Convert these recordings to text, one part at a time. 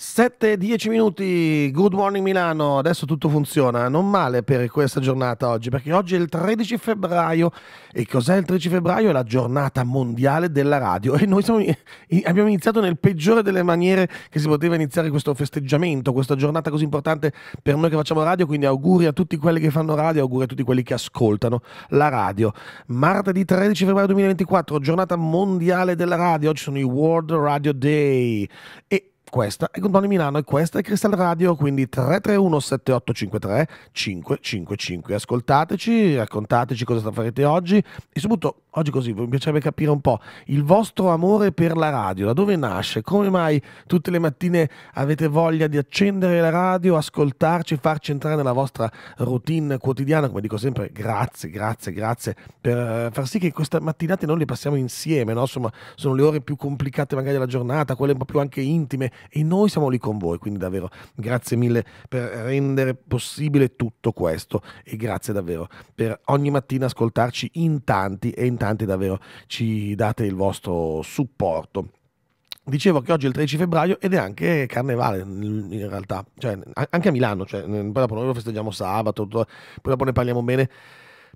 7-10 minuti, Good Morning Milano, adesso tutto funziona, non male per questa giornata oggi, perché oggi è il 13 febbraio e cos'è il 13 febbraio? È la giornata mondiale della radio e noi siamo, abbiamo iniziato nel peggiore delle maniere che si poteva iniziare questo festeggiamento, questa giornata così importante per noi che facciamo radio, quindi auguri a tutti quelli che fanno radio, auguri a tutti quelli che ascoltano la radio. Martedì 13 febbraio 2024, giornata mondiale della radio, oggi sono i World Radio Day e questa è Gondoni Milano e questa è Crystal Radio, quindi 331 7853 555. Ascoltateci, raccontateci cosa farete oggi e soprattutto oggi così mi piacerebbe capire un po' il vostro amore per la radio, da dove nasce, come mai tutte le mattine avete voglia di accendere la radio, ascoltarci, farci entrare nella vostra routine quotidiana, come dico sempre, grazie, grazie, grazie per eh, far sì che queste mattinate noi le passiamo insieme, no? insomma sono le ore più complicate magari della giornata, quelle un po' più anche intime e noi siamo lì con voi, quindi davvero grazie mille per rendere possibile tutto questo e grazie davvero per ogni mattina ascoltarci in tanti e in tanti davvero ci date il vostro supporto. Dicevo che oggi è il 13 febbraio ed è anche carnevale mm, in realtà, cioè, anche a Milano, cioè, poi dopo noi lo festeggiamo sabato, poi dopo ne parliamo bene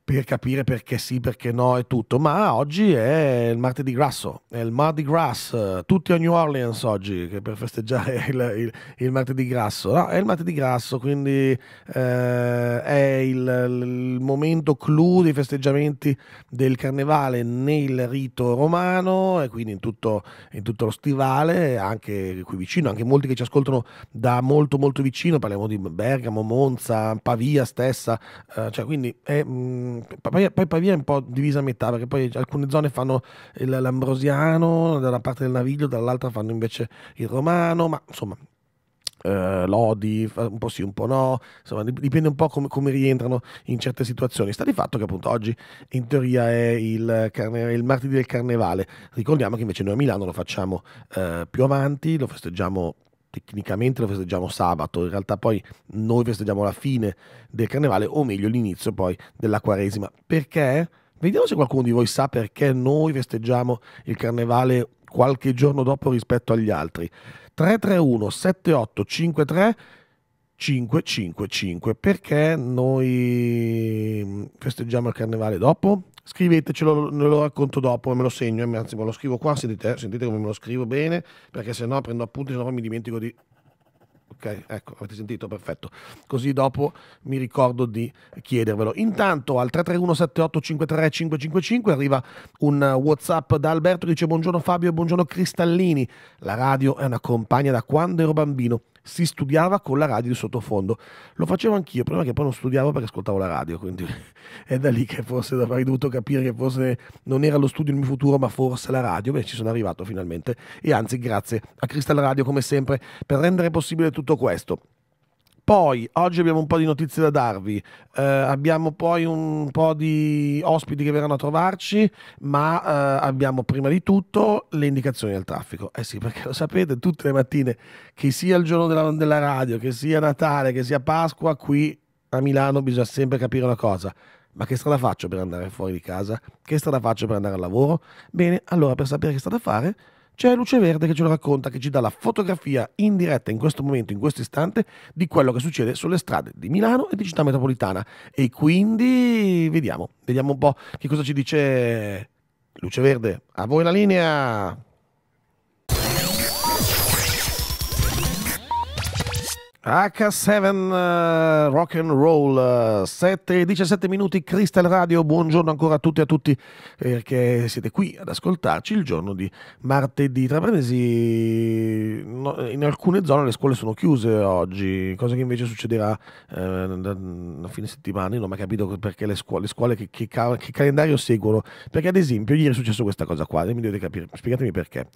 per capire perché sì, perché no e tutto, ma oggi è il martedì grasso, è il Mardi Gras, tutti a New Orleans oggi per festeggiare il, il, il martedì grasso, no, è il martedì grasso, quindi eh, è il, il, momento clou dei festeggiamenti del carnevale nel rito romano e quindi in tutto, in tutto lo stivale, anche qui vicino, anche molti che ci ascoltano da molto molto vicino, parliamo di Bergamo, Monza, Pavia stessa, eh, cioè quindi è... Mh, mm, poi, poi Pavia è un po' divisa a metà perché poi alcune zone fanno l'ambrosiano da una parte del Naviglio, dall'altra fanno invece il romano, ma insomma Uh, lodi, un po' sì, un po' no, insomma dipende un po' come, come, rientrano in certe situazioni. Sta di fatto che appunto oggi in teoria è il, carne- il martedì del carnevale, ricordiamo che invece noi a Milano lo facciamo uh, più avanti, lo festeggiamo tecnicamente lo festeggiamo sabato, in realtà poi noi festeggiamo la fine del carnevale o meglio l'inizio poi della quaresima. Perché? Vediamo se qualcuno di voi sa perché noi festeggiamo il carnevale qualche giorno dopo rispetto agli altri. 331 7853 555 perché noi mm, festeggiamo il carnevale dopo? scrivetecelo, ve lo racconto dopo, me lo segno, eh, anzi me lo scrivo qua, sentite, eh, sentite come me lo scrivo bene, perché se no prendo appunti, se no mi dimentico di... Ok, ecco, avete sentito, perfetto. Così dopo mi ricordo di chiedervelo. Intanto al 331-7853-555 arriva un Whatsapp da Alberto che dice buongiorno Fabio e buongiorno Cristallini. La radio è una compagna da quando ero bambino si studiava con la radio di sottofondo. Lo facevo anch'io, prima che poi non studiavo perché ascoltavo la radio, quindi è da lì che forse avrei dovuto capire che forse non era lo studio il mio futuro, ma forse la radio. Beh, ci sono arrivato finalmente e anzi grazie a Crystal Radio come sempre per rendere possibile tutto questo. Poi oggi abbiamo un po' di notizie da darvi, eh, abbiamo poi un po' di ospiti che verranno a trovarci, ma eh, abbiamo prima di tutto le indicazioni del traffico. Eh sì, perché lo sapete, tutte le mattine, che sia il giorno della, della radio, che sia Natale, che sia Pasqua, qui a Milano bisogna sempre capire una cosa. Ma che strada faccio per andare fuori di casa? Che strada faccio per andare al lavoro? Bene, allora per sapere che strada fare c'è Luce Verde che ce lo racconta, che ci dà la fotografia in diretta in questo momento, in questo istante, di quello che succede sulle strade di Milano e di città metropolitana. E quindi vediamo, vediamo un po' che cosa ci dice Luce Verde. A voi la linea! H7 uh, eh, Rock and Roll, uh, 7 17 minuti, Crystal Radio, buongiorno ancora a tutti e a tutti perché siete qui ad ascoltarci il giorno di martedì. Tra parentesi, no, in alcune zone le scuole sono chiuse oggi, cosa che invece succederà eh, a fine settimana, Io non ho mai capito perché le scuole, le scuole che, che, che calendario seguono, perché ad esempio ieri è successo questa cosa qua, mi dovete capire, spiegatemi perché.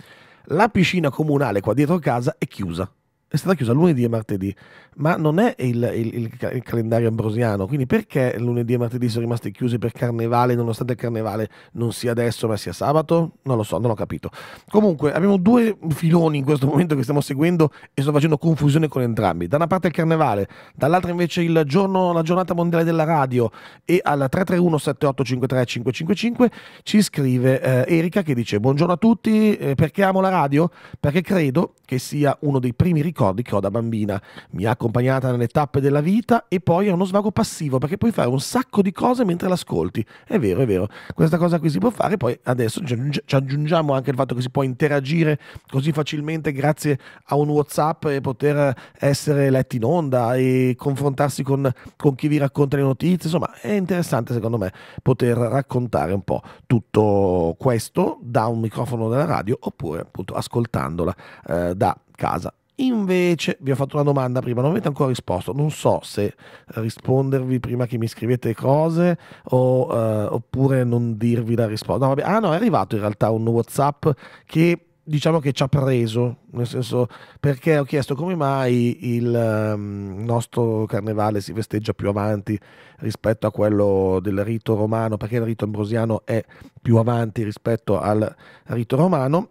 La piscina comunale qua dietro casa è chiusa è stata chiusa lunedì e martedì, ma non è il, il, il, il, calendario ambrosiano, quindi perché lunedì e martedì sono rimasti chiusi per carnevale, nonostante il carnevale non sia adesso ma sia sabato? Non lo so, non ho capito. Comunque abbiamo due filoni in questo momento che stiamo seguendo e sto facendo confusione con entrambi. Da una parte il carnevale, dall'altra invece il giorno, la giornata mondiale della radio e al 331 7853 555 ci scrive eh, Erika che dice buongiorno a tutti, eh, perché amo la radio? Perché credo che sia uno dei primi ricordi ricordi che ho da bambina. Mi ha accompagnata nelle tappe della vita e poi è uno svago passivo perché puoi fare un sacco di cose mentre l'ascolti. È vero, è vero. Questa cosa qui si può fare. Poi adesso ci aggiungiamo anche il fatto che si può interagire così facilmente grazie a un WhatsApp e poter essere letti in onda e confrontarsi con, con chi vi racconta le notizie. Insomma, è interessante secondo me poter raccontare un po' tutto questo da un microfono della radio oppure appunto ascoltandola eh, da casa Invece vi ho fatto una domanda prima, non avete ancora risposto, non so se rispondervi prima che mi scrivete cose o, eh, oppure non dirvi la risposta. No, vabbè, ah no, è arrivato in realtà un Whatsapp che diciamo che ci ha preso, nel senso perché ho chiesto come mai il ehm, nostro carnevale si festeggia più avanti rispetto a quello del rito romano, perché il rito ambrosiano è più avanti rispetto al rito romano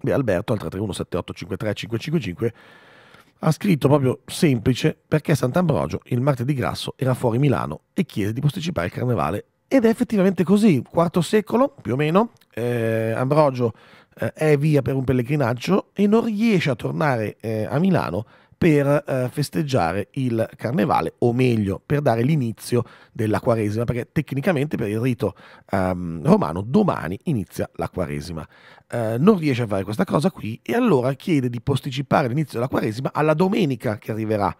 Beh, Alberto al 331-7853-555 ha scritto proprio semplice perché Sant'Ambrogio il martedì grasso era fuori Milano e chiese di posticipare il carnevale. Ed è effettivamente così, quarto secolo più o meno, eh, Ambrogio eh, è via per un pellegrinaggio e non riesce a tornare eh, a Milano per eh, festeggiare il carnevale, o meglio, per dare l'inizio della quaresima, perché tecnicamente per il rito ehm, romano domani inizia la quaresima. Eh, non riesce a fare questa cosa qui e allora chiede di posticipare l'inizio della quaresima alla domenica che arriverà.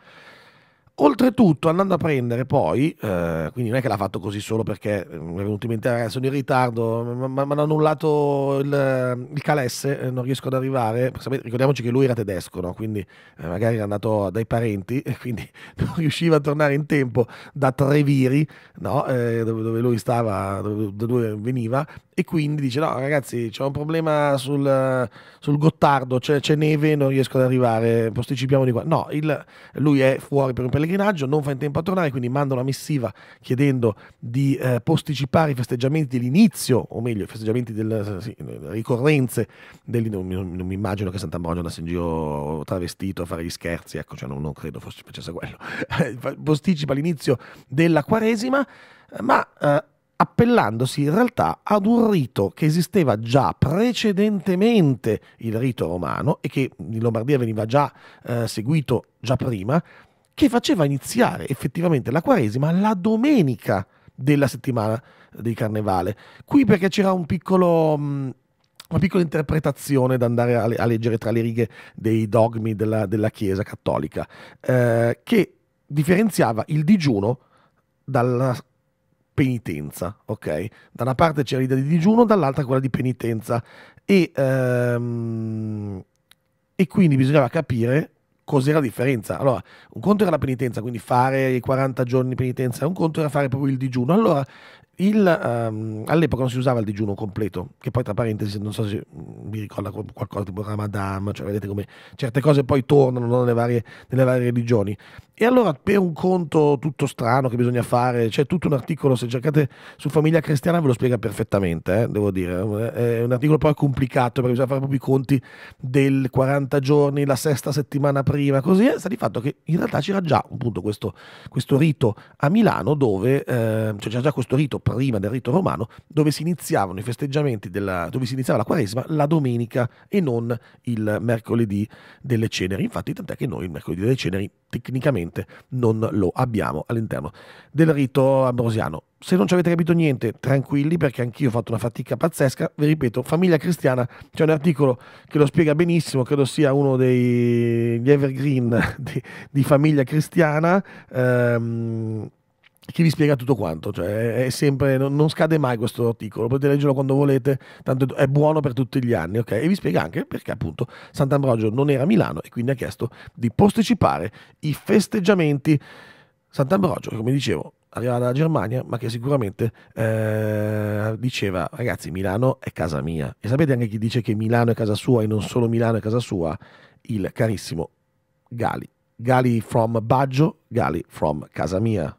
Oltretutto, andando a prendere poi, eh, quindi non è che l'ha fatto così solo perché eh, mi è venuto in mente, eh, sono in ritardo, mi ma, hanno annullato il, il calesse, eh, non riesco ad arrivare. Sapete, ricordiamoci che lui era tedesco, no? quindi eh, magari era andato dai parenti e quindi non riusciva a tornare in tempo da Treviri, no? dove, dove, lui stava, dove, dove veniva, e quindi dice no ragazzi c'è un problema sul, sul Gottardo, c'è, c'è, neve, non riesco ad arrivare, posticipiamo di qua. No, il, lui è fuori per un pellegrinaggio, non fa in tempo a tornare, quindi manda una missiva chiedendo di eh, posticipare i festeggiamenti dell'inizio, o meglio i festeggiamenti delle sì, ricorrenze, del, non, non, non mi immagino che Santa Maria andasse in giro travestito a fare gli scherzi, ecco, cioè non, non credo fosse facesse quello, posticipa l'inizio della Quaresima, ma... Eh, appellandosi in realtà ad un rito che esisteva già precedentemente il rito romano e che in Lombardia veniva già eh, seguito già prima, che faceva iniziare effettivamente la Quaresima la domenica della settimana di Carnevale. Qui perché c'era un piccolo... Mh, mm, una piccola interpretazione da andare a, leggere tra le righe dei dogmi della, della Chiesa cattolica, eh, che differenziava il digiuno dalla penitenza, ok? Da una parte c'era l'idea di digiuno, dall'altra quella di penitenza. E, ehm, e quindi bisognava capire cos'era la differenza. Allora, un conto era la penitenza, quindi fare i 40 giorni di penitenza, un conto era fare proprio il digiuno. Allora, il, um, all'epoca non si usava il digiuno completo, che poi tra parentesi non so se mm, vi ricorda qualcosa tipo Ramadan, cioè vedete come certe cose poi tornano no, nelle, varie, nelle, varie, religioni. E allora per un conto tutto strano che bisogna fare, c'è tutto un articolo, se cercate su Famiglia Cristiana ve lo spiega perfettamente, eh, devo dire, è un articolo poi complicato perché bisogna fare proprio i conti del 40 giorni, la sesta settimana prima, così è stato di fatto che in realtà c'era già appunto questo, questo rito a Milano dove, eh, cioè c'era già questo rito prima del rito romano, dove si iniziavano i festeggiamenti, della, dove si iniziava la quaresima la domenica e non il mercoledì delle ceneri. Infatti, tant'è che noi il mercoledì delle ceneri tecnicamente non lo abbiamo all'interno del rito ambrosiano. Se non ci avete capito niente, tranquilli perché anch'io ho fatto una fatica pazzesca. Vi ripeto, Famiglia Cristiana, c'è un articolo che lo spiega benissimo, credo sia uno degli evergreen di, di Famiglia Cristiana. Ehm, che vi spiega tutto quanto, cioè è sempre, non, scade mai questo articolo, potete leggerlo quando volete, tanto è buono per tutti gli anni, ok? E vi spiega anche perché appunto Sant'Ambrogio non era a Milano e quindi ha chiesto di posticipare i festeggiamenti. Sant'Ambrogio, come dicevo, arrivava dalla Germania, ma che sicuramente eh, diceva, ragazzi, Milano è casa mia. E sapete anche chi dice che Milano è casa sua e non solo Milano è casa sua? Il carissimo Gali. Gali from Baggio, Gali from casa mia.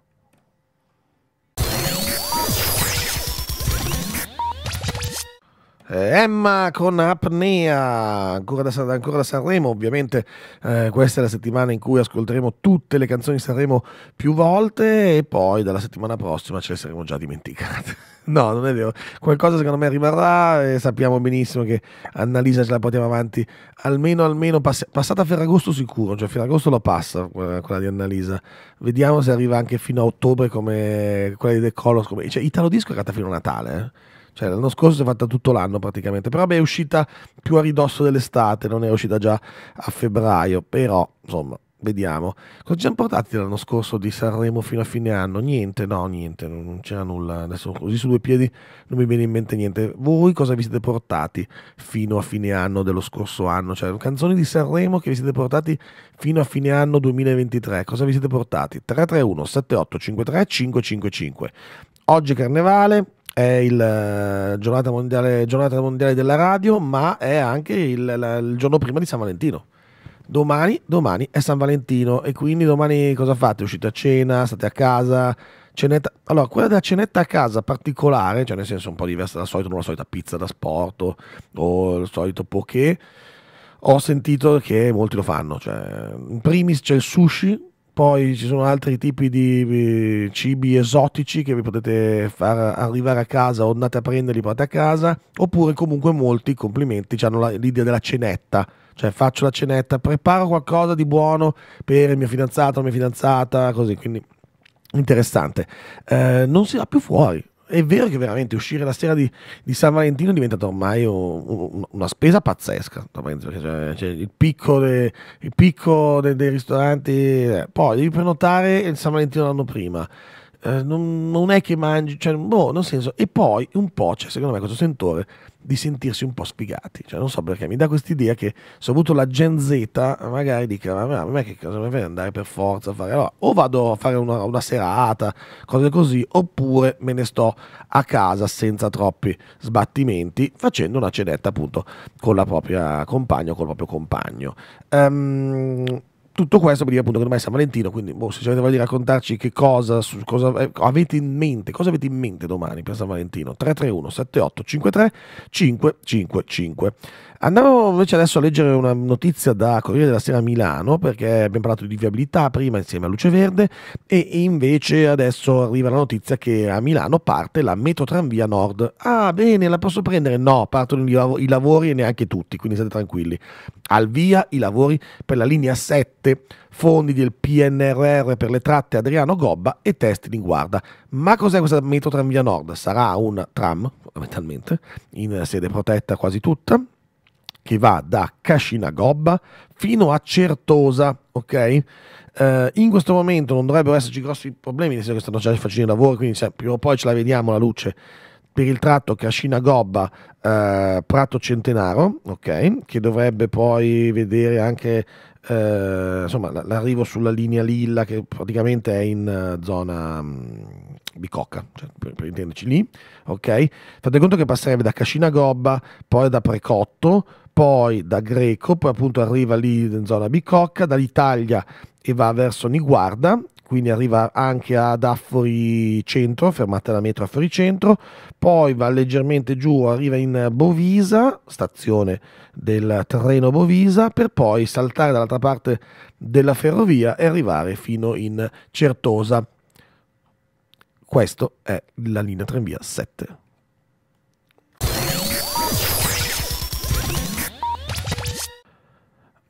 Eh, Emma con Apnea, ancora da, ancora da Sanremo, ovviamente eh, questa è la settimana in cui ascolteremo tutte le canzoni di Sanremo più volte e poi dalla settimana prossima ce le saremo già dimenticate. no, non è vero, qualcosa secondo me rimarrà e sappiamo benissimo che Annalisa ce la portiamo avanti almeno, almeno pass- passata a Ferragosto sicuro, cioè Ferragosto la passa eh, quella di Annalisa, vediamo se arriva anche fino a ottobre come quella di The Colors, come... cioè Italo Disco è arrivata fino a Natale. Eh? Cioè, l'anno scorso si è fatta tutto l'anno praticamente, però beh, è uscita più a ridosso dell'estate, non è uscita già a febbraio, però insomma, vediamo. Cosa ci hanno portati l'anno scorso di Sanremo fino a fine anno? Niente, no, niente, non c'era nulla. Adesso così su due piedi non mi viene in mente niente. Voi cosa vi siete portati fino a fine anno dello scorso anno? Cioè, canzoni di Sanremo che vi siete portati fino a fine anno 2023. Cosa vi siete portati? 331 7853 555. Oggi è carnevale è il eh, giornata mondiale, giornata mondiale della radio, ma è anche il, il giorno prima di San Valentino. Domani, domani, è San Valentino e quindi domani cosa fate? Uscite a cena, state a casa? Cenetta. Allora, quella della cenetta a casa particolare, cioè nel senso un po' diversa dal solito, non la solita pizza da sport o il solito poké, ho sentito che molti lo fanno. Cioè, in primis c'è il sushi, poi ci sono altri tipi di eh, cibi esotici che vi potete far arrivare a casa o andate a prenderli portate a casa, oppure comunque molti complimenti hanno l'idea della cenetta, cioè faccio la cenetta, preparo qualcosa di buono per il mio fidanzato, la mia fidanzata, così, quindi interessante. Eh, non si va più fuori, è vero che veramente uscire la sera di, di San Valentino è diventata ormai un, una spesa pazzesca. Cioè, cioè, cioè il picco, de, il picco de, dei ristoranti, eh. poi devi prenotare il San Valentino l'anno prima. Eh, non, non, è che mangi, cioè, boh, nel senso, e poi un po' c'è cioè, secondo me questo sentore di sentirsi un po' sfigati, cioè, non so perché, mi dà quest'idea che soprattutto la Gen Z magari dica, ma a me che cosa mi fai andare per forza a fare, allora, o vado a fare una, una, serata, cose così, oppure me ne sto a casa senza troppi sbattimenti, facendo una cenetta appunto con la propria compagna o col proprio compagno. Um, tutto questo per dire appunto che domani è San Valentino, quindi boh, se avete voglia di raccontarci che cosa, su, cosa eh, avete in mente, cosa avete in mente domani per San Valentino, 331 78 53 555. Andiamo invece adesso a leggere una notizia da Corriere della Sera Milano, perché abbiamo parlato di viabilità prima insieme a Luce Verde e invece adesso arriva la notizia che a Milano parte la metrotranvia Nord. Ah, bene, la posso prendere? No, partono i lavori e neanche tutti, quindi state tranquilli. Al via i lavori per la linea 7, fondi del PNRR per le tratte Adriano Gobba e test di guarda. Ma cos'è questa metrotranvia Nord? Sarà un tram, fondamentalmente, in sede protetta quasi tutta che va da Cascinagobba fino a Certosa, ok? Uh, in questo momento non dovrebbero esserci grossi problemi, nel senso che stanno già facendo i lavori, quindi cioè, prima o poi ce la vediamo la luce per il tratto Cascina-Gobba uh, eh, Prato Centenaro, ok? che dovrebbe poi vedere anche uh, insomma, l'arrivo sulla linea Lilla che praticamente è in zona mm, Bicocca, cioè, per, per, intenderci lì, ok? Fate conto che passerebbe da Cascina-Gobba, poi da Precotto, poi da Greco, poi appunto arriva lì in zona Bicocca, dall'Italia e va verso Niguarda, quindi arriva anche ad Affori Centro, fermata la metro Affori Centro, poi va leggermente giù, arriva in Bovisa, stazione del treno Bovisa, per poi saltare dall'altra parte della ferrovia e arrivare fino in Certosa. Questa è la linea tranvia 7.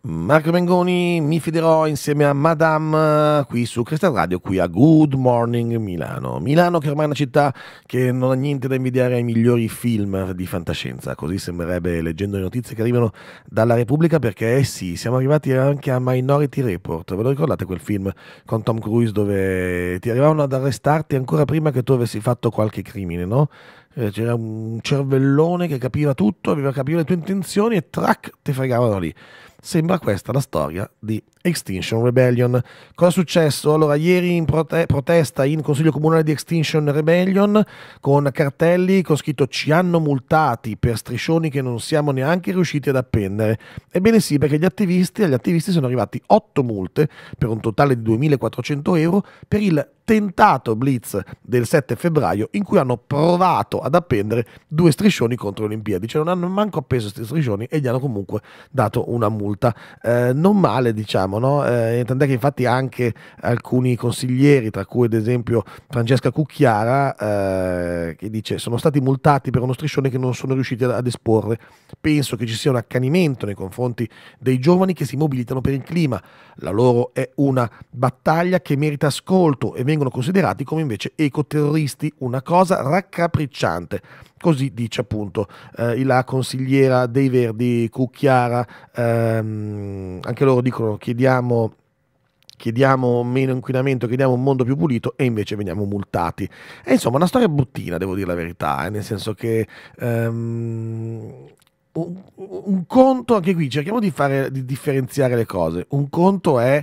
Marco Mengoni, mi fiderò insieme a Madame eh, qui su Cristal Radio, qui a Good Morning Milano. Milano che ormai è una città che non ha niente da invidiare ai migliori film di fantascienza, così sembrerebbe leggendo le notizie che arrivano dalla Repubblica perché eh sì, siamo arrivati anche a Minority Report, ve lo ricordate quel film con Tom Cruise dove ti arrivavano ad arrestarti ancora prima che tu avessi fatto qualche crimine, no? Eh, c'era un cervellone che capiva tutto, aveva capito le tue intenzioni e trac, ti fregavano lì. Sembra questa la storia di Extinction Rebellion. Cosa è successo? Allora, ieri in prote- protesta in Consiglio Comunale di Extinction Rebellion con cartelli con scritto ci hanno multati per striscioni che non siamo neanche riusciti ad appendere. Ebbene sì, perché gli attivisti, agli attivisti sono arrivati 8 multe per un totale di 2.400 euro per il tentato blitz del 7 febbraio in cui hanno provato ad appendere due striscioni contro le Olimpiadi, cioè non hanno manco appeso questi striscioni e gli hanno comunque dato una multa. Eh, non male, diciamo diciamo, no? eh, tant'è che infatti anche alcuni consiglieri, tra cui ad esempio Francesca Cucchiara, eh, che dice sono stati multati per uno striscione che non sono riusciti ad, ad esporre. Penso che ci sia un accanimento nei confronti dei giovani che si mobilitano per il clima. La loro è una battaglia che merita ascolto e vengono considerati come invece ecoterroristi, una cosa raccapricciante. Così dice appunto eh, la consigliera dei Verdi Cucchiara, ehm, anche loro dicono chiediamo chiediamo meno inquinamento, chiediamo un mondo più pulito e invece veniamo multati. È insomma una storia bruttina, devo dire la verità, eh? nel senso che um, un, un, conto, anche qui cerchiamo di, fare, di, differenziare le cose, un conto è...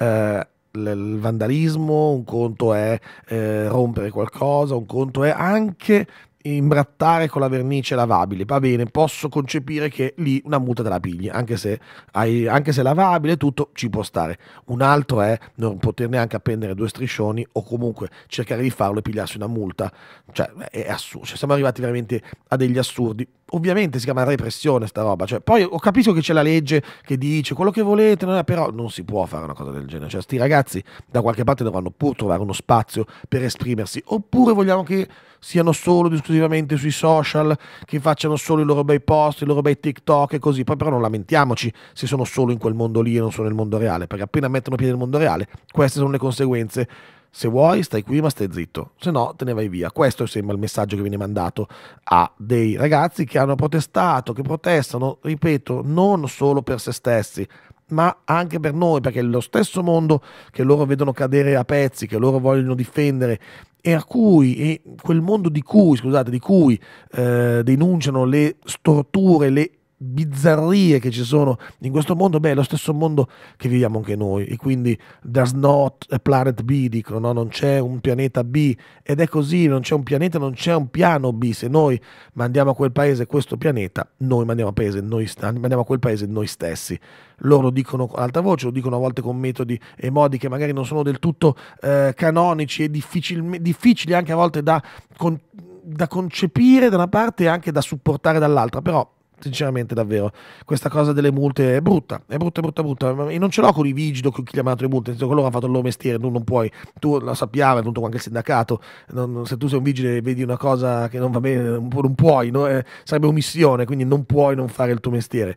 Uh, il vandalismo, un conto è eh, rompere qualcosa, un conto è anche imbrattare con la vernice lavabile, va bene, posso concepire che lì una muta te la pigli, anche se, hai, anche se lavabile tutto ci può stare. Un altro è non poter neanche appendere due striscioni o comunque cercare di farlo e pigliarsi una multa, cioè è assurdo, cioè, siamo arrivati veramente a degli assurdi. Ovviamente si chiama repressione sta roba, cioè, poi ho capito che c'è la legge che dice quello che volete, non è, però non si può fare una cosa del genere, cioè sti ragazzi da qualche parte dovranno pur trovare uno spazio per esprimersi, oppure vogliamo che siano solo ed esclusivamente sui social, che facciano solo i loro bei post, i loro bei TikTok e così. Poi però non lamentiamoci se sono solo in quel mondo lì e non sono nel mondo reale, perché appena mettono piede nel mondo reale, queste sono le conseguenze. Se vuoi, stai qui ma stai zitto, se no te ne vai via. Questo sembra il messaggio che viene mandato a dei ragazzi che hanno protestato, che protestano, ripeto, non solo per se stessi, ma anche per noi, perché lo stesso mondo che loro vedono cadere a pezzi, che loro vogliono difendere e a cui, e quel mondo di cui, scusate, di cui eh, denunciano le storture, le bizzarrie che ci sono in questo mondo, beh, è lo stesso mondo che viviamo anche noi. E quindi there's not a planet B, dicono, no? non c'è un pianeta B. Ed è così, non c'è un pianeta, non c'è un piano B. Se noi mandiamo a quel paese questo pianeta, noi mandiamo a, paese, noi, mandiamo a quel paese noi stessi. Loro dicono con alta voce, lo dicono a volte con metodi e modi che magari non sono del tutto eh, canonici e difficil- difficili anche a volte da, con, da concepire da una parte e anche da supportare dall'altra, però sinceramente davvero questa cosa delle multe è brutta è brutta è brutta è brutta e non ce l'ho con i vigili con che chiamano le multe senso, coloro hanno fatto il loro mestiere tu non puoi tu lo sappiamo è venuto anche il sindacato non, se tu sei un vigile e vedi una cosa che non va bene non puoi no? eh, sarebbe omissione quindi non puoi non fare il tuo mestiere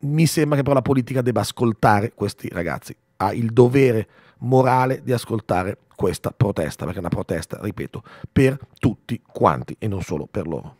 mi sembra che però la politica debba ascoltare questi ragazzi ha il dovere morale di ascoltare questa protesta perché è una protesta ripeto per tutti quanti e non solo per loro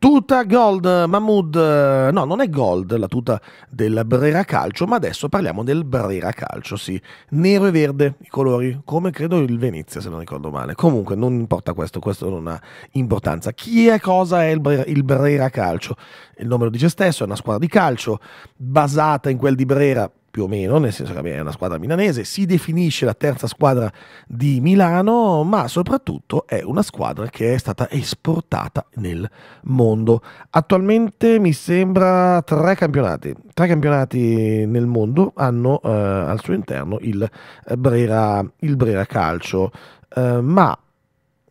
Tuta Gold, Mahmood, eh, no, non è Gold la tuta del Brera Calcio, ma adesso parliamo del Brera Calcio, sì, nero e verde i colori, come credo il Venezia se non ricordo male. Comunque non importa questo, questo non ha importanza. Chi è cosa è il Brera, il Brera Calcio? Il nome lo dice stesso, è una squadra di calcio basata in quel di Brera, più o meno, nel senso che è una squadra milanese, si definisce la terza squadra di Milano, ma soprattutto è una squadra che è stata esportata nel mondo. Attualmente mi sembra tre campionati, tre campionati nel mondo hanno eh, al suo interno il Brera, il Brera Calcio, eh, ma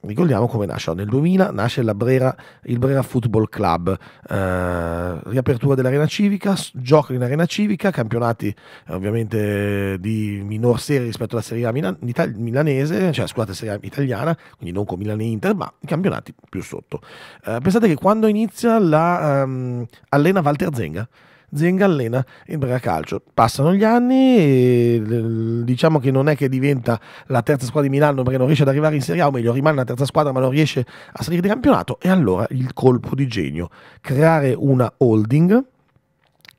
ricordiamo come nasce. Nel 2000 nasce Brera, il Brera Football Club, eh, riapertura dell'arena civica, gioco in arena civica, campionati eh, ovviamente di minor serie rispetto alla Serie A Milan, Ital- milanese, cioè scusate, Serie A italiana, quindi non con Milan e Inter, ma campionati più sotto. Eh, pensate che quando inizia la um, allena Walter Zenga, Zingallena in Calcio. Passano gli anni, diciamo che non è che diventa la terza squadra di Milano perché non riesce ad arrivare in Serie A, o meglio rimane la terza squadra ma non riesce a salire di campionato e allora il colpo di genio, creare una holding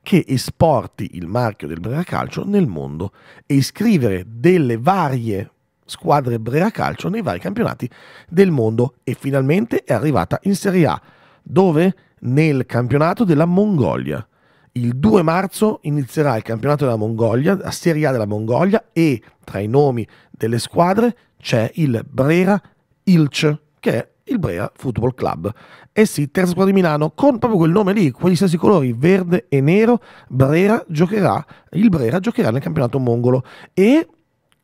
che esporti il marchio del Calcio nel mondo e iscrivere delle varie squadre Brera Calcio nei vari campionati del mondo e finalmente è arrivata in Serie A, dove nel campionato della Mongolia. Il 2 marzo inizierà il campionato della Mongolia, la Serie A della Mongolia e tra i nomi delle squadre c'è il Brera Ilch, che è il Brera Football Club. Eh sì, terza squadra di Milano, con proprio quel nome lì, quegli stessi colori, verde e nero, Brera giocherà, il Brera giocherà nel campionato mongolo e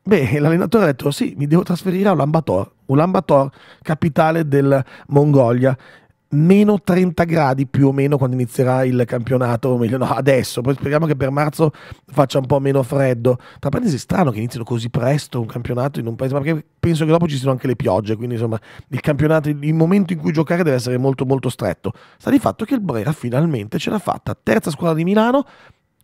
Beh, l'allenatore ha detto sì, mi devo trasferire a Ulaanbaatar, Ulaanbaatar capitale del Mongolia meno 30 gradi più o meno quando inizierà il campionato, o meglio no, adesso, poi speriamo che per marzo faccia un po' meno freddo. Tra parentesi strano che inizino così presto un campionato in un paese, perché penso che dopo ci siano anche le piogge, quindi insomma il campionato, il momento in cui giocare deve essere molto molto stretto. Sta di fatto che il Brera finalmente ce l'ha fatta, terza squadra di Milano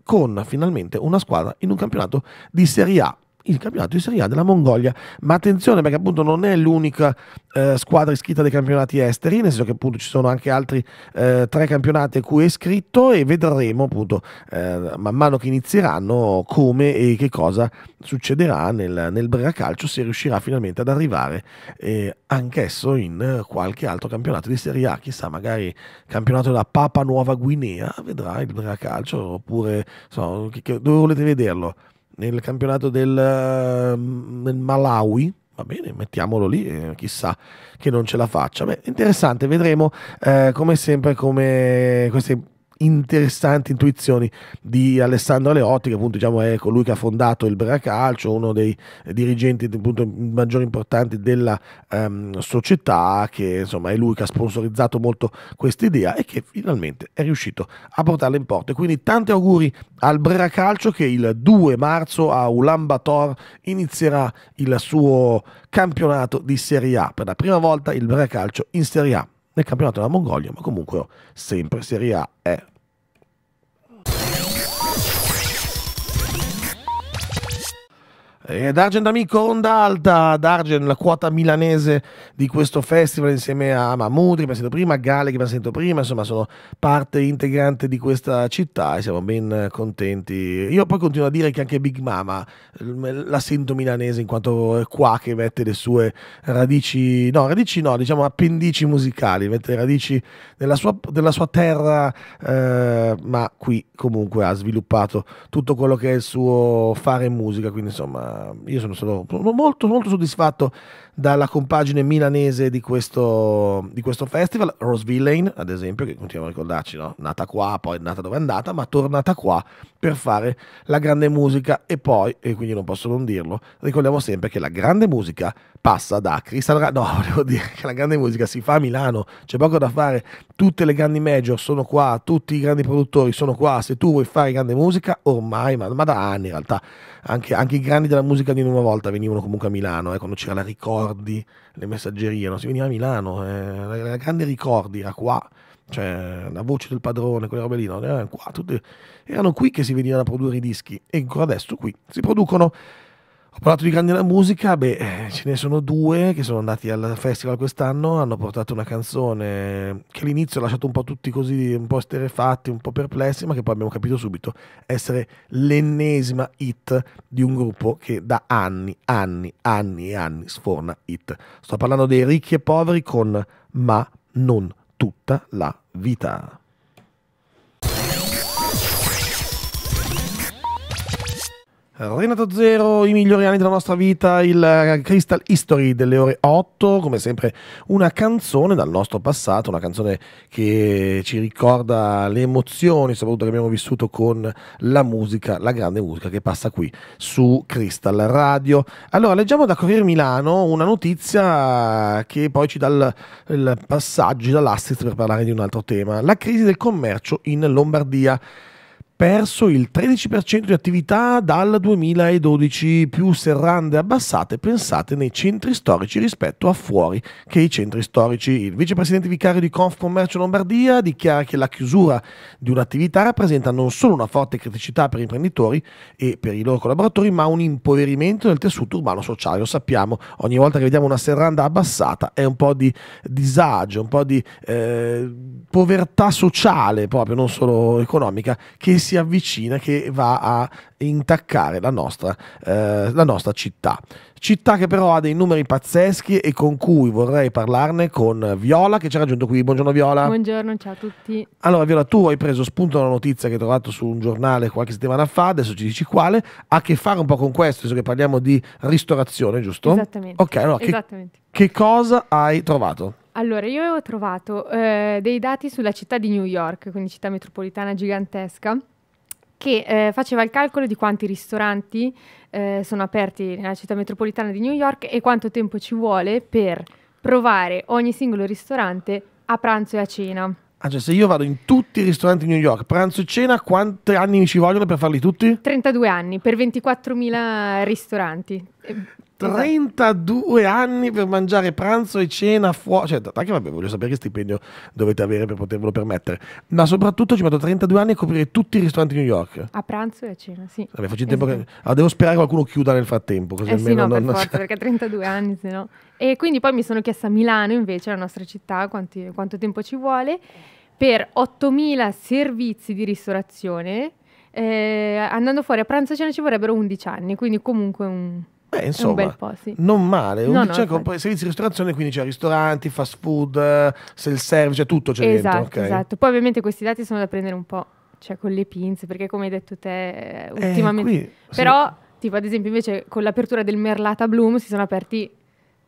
con finalmente una squadra in un campionato di Serie A il campionato di Serie A della Mongolia. Ma attenzione perché appunto non è l'unica eh, squadra iscritta dai campionati esteri, nel senso che appunto ci sono anche altri eh, tre campionati a cui è iscritto e vedremo appunto eh, man mano che inizieranno come e che cosa succederà nel, nel Brera Calcio, se riuscirà finalmente ad arrivare eh, anch'esso in eh, qualche altro campionato di Serie A, chissà magari campionato della Papa Nuova Guinea, vedrà il Brera Calcio oppure so, che, che, dove volete vederlo? nel campionato del, del ehm, Malawi, va bene, mettiamolo lì, eh, chissà che non ce la faccia. Beh, interessante, vedremo eh, come sempre come queste interessanti intuizioni di Alessandro Leotti, che appunto diciamo, è colui che ha fondato il Brera Calcio uno dei dirigenti appunto, maggiori importanti della um, società, che insomma è lui che ha sponsorizzato molto questa idea e che finalmente è riuscito a portarla in porto. quindi tanti auguri al Brera Calcio che il 2 marzo a Ulaanbaatar inizierà il suo campionato di Serie A. Per la prima volta il Brera Calcio in Serie A nel campionato della Mongolia, ma comunque oh, sempre Serie A è Eh, Dargen D'Amico, onda alta, D'Argent la quota milanese di questo festival insieme a Mahmood che abbiamo sentito prima, a Gale che abbiamo sentito prima, insomma sono parte integrante di questa città e siamo ben contenti. Io poi continuo a dire che anche Big Mama eh, la sento milanese in quanto è qua che mette le sue radici, no radici no, diciamo appendici musicali, mette le radici nella sua, della sua terra, eh, ma qui comunque ha sviluppato tutto quello che è il suo fare musica, quindi insomma Ehm, io sono stato molto, molto soddisfatto dalla compagine milanese di questo, di questo festival, Rose Villain ad esempio, che continuiamo a ricordarci, no? nata qua, poi nata dove è andata, ma tornata qua per fare la grande musica e poi, e quindi non posso non dirlo, ricordiamo sempre che la grande musica passa da Crystal Ra- no, volevo dire che la grande musica si fa a Milano, c'è poco da fare, tutte le grandi major sono qua, tutti i grandi produttori sono qua, se tu vuoi fare grande musica ormai, ma, ma da anni in realtà, anche, anche, i grandi della musica di una volta venivano comunque a Milano, eh, quando c'era la Ricordi, le messaggerie, no? si veniva a Milano, eh, la, grande Ricordi era qua, cioè la voce del padrone, quelle robe lì, no? erano, qua, tutte, erano qui che si venivano a produrre i dischi e ancora adesso qui si producono ho parlato di grandi della musica, beh, eh, ce ne sono due che sono andati al festival quest'anno, hanno portato una canzone che all'inizio ha lasciato un po' tutti così, un po' esterefatti, un po' perplessi, ma che poi abbiamo capito subito essere l'ennesima hit di un gruppo che da anni, anni, anni e anni sforna hit. Sto parlando dei ricchi e poveri con Ma non tutta la vita. Renato Zero, i migliori anni della nostra vita, il eh, Crystal History delle ore 8, come sempre una canzone dal nostro passato, una canzone che ci ricorda le emozioni, soprattutto che abbiamo vissuto con la musica, la grande musica che passa qui su Crystal Radio. Allora, leggiamo da Corriere Milano una notizia che poi ci dà il, il passaggio, dall'assist per parlare di un altro tema, la crisi del commercio in Lombardia perso il 13% di attività dal 2012, più serrande abbassate pensate nei centri storici rispetto a fuori che i centri storici. Il vicepresidente vicario di Confcommercio Lombardia dichiara che la chiusura di un'attività rappresenta non solo una forte criticità per gli imprenditori e per i loro collaboratori, ma un impoverimento del tessuto urbano sociale. Lo sappiamo, ogni volta che vediamo una serranda abbassata è un po' di disagio, un po' di eh, povertà sociale proprio, non solo economica, che si avvicina, che va a intaccare la nostra, eh, la nostra città. Città che però ha dei numeri pazzeschi e con cui vorrei parlarne con Viola che ci ha raggiunto qui. Buongiorno Viola. Buongiorno, ciao a tutti. Allora Viola, tu hai preso spunto da una notizia che hai trovato su un giornale qualche settimana fa, adesso ci dici quale, ha a che fare un po' con questo, visto che parliamo di ristorazione, giusto? Esattamente. Ok, allora Esattamente. Che, che cosa hai trovato? Allora, io avevo trovato eh, dei dati sulla città di New York, quindi città metropolitana gigantesca, che eh, faceva il calcolo di quanti ristoranti eh, sono aperti nella città metropolitana di New York e quanto tempo ci vuole per provare ogni singolo ristorante a pranzo e a cena. Ah, cioè, se io vado in tutti i ristoranti di New York, pranzo e cena, quanti anni mi ci vogliono per farli tutti? 32 anni, per 24.000 ristoranti. 32 anni per mangiare pranzo e cena fuori. Cioè, anche vabbè, voglio sapere che stipendio dovete avere per potervelo permettere. Ma soprattutto ci metto 32 anni a coprire tutti i ristoranti di New York. A pranzo e a cena, sì. Vabbè, faccio in tempo esatto. che... Allora, ah, devo sperare qualcuno chiuda nel frattempo. Così eh almeno sì, no, non... per forza, perché 32 anni, se no. E quindi poi mi sono chiesta a Milano, invece, la nostra città, quanti, quanto tempo ci vuole per 8.000 servizi di ristorazione. Eh, andando fuori a pranzo e cena ci vorrebbero 11 anni, quindi comunque un, Beh, insomma, sì. non male. No, no, cioè, compre- servizi di ristorazione, quindi c'è ristoranti, fast food, eh, self-service, cioè tutto c'è esatto, dentro. Okay. Esatto, poi ovviamente questi dati sono da prendere un po' cioè, con le pinze, perché come hai detto te eh, ultimamente... Eh, qui, però, sì. tipo ad esempio invece con l'apertura del Merlata Bloom si sono aperti